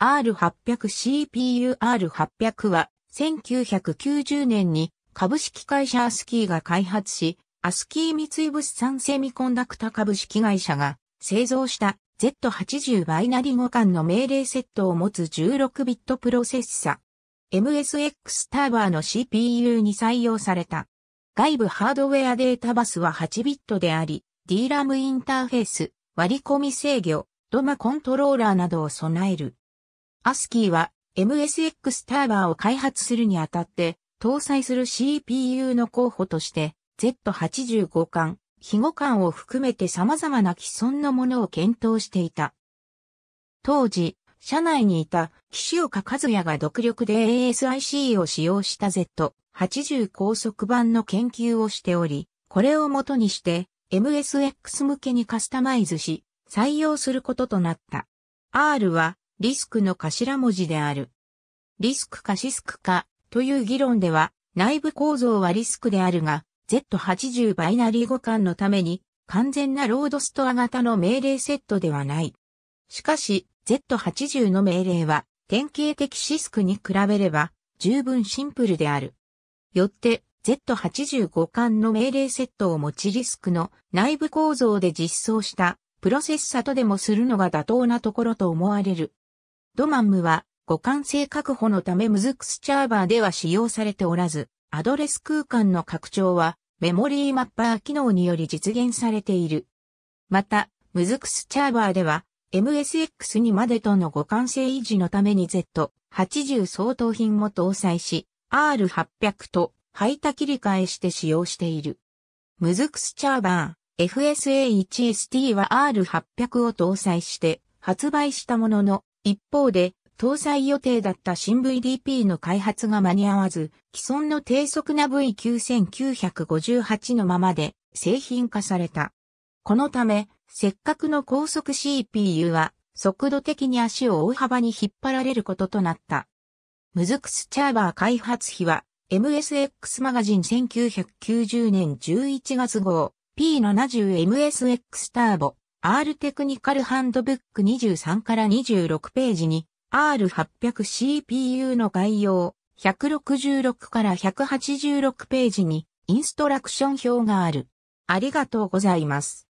R800CPU-R800 は1990年に株式会社アスキーが開発し、アスキー三井物産セミコンダクタ株式会社が製造した Z80 バイナリ互換の命令セットを持つ16ビットプロセッサ。MSX ターバーの CPU に採用された。外部ハードウェアデータバスは8ビットであり、DRAM インターフェース、割り込み制御、ドマコントローラーなどを備える。アスキーは MSX ターバーを開発するにあたって、搭載する CPU の候補として、Z85 巻、非語巻を含めて様々な既存のものを検討していた。当時、社内にいた岸岡和也が独力で ASIC を使用した Z80 高速版の研究をしており、これをもとにして MSX 向けにカスタマイズし、採用することとなった。R はリスクの頭文字である。リスクかシスクかという議論では、内部構造はリスクであるが、Z80 バイナリー互換のために、完全なロードストア型の命令セットではない。しかし、Z80 の命令は、典型的シスクに比べれば、十分シンプルである。よって、Z85 間の命令セットを持ちリスクの内部構造で実装したプロセッサとでもするのが妥当なところと思われる。ドマンムは互換性確保のためムズクスチャーバーでは使用されておらず、アドレス空間の拡張はメモリーマッパー機能により実現されている。また、ムズクスチャーバーでは MSX にまでとの互換性維持のために Z80 相当品も搭載し、R800 と排他切り替えして使用している。ムズクスチャーバー FSA1ST は R800 を搭載して発売したものの一方で、搭載予定だった新 VDP の開発が間に合わず、既存の低速な V9958 のままで製品化された。このため、せっかくの高速 CPU は、速度的に足を大幅に引っ張られることとなった。ムズクスチャーバー開発費は、MSX マガジン1990年11月号、P70MSX ターボ、R テクニカルハンドブック23から26ページに R800CPU の概要166から186ページにインストラクション表がある。ありがとうございます。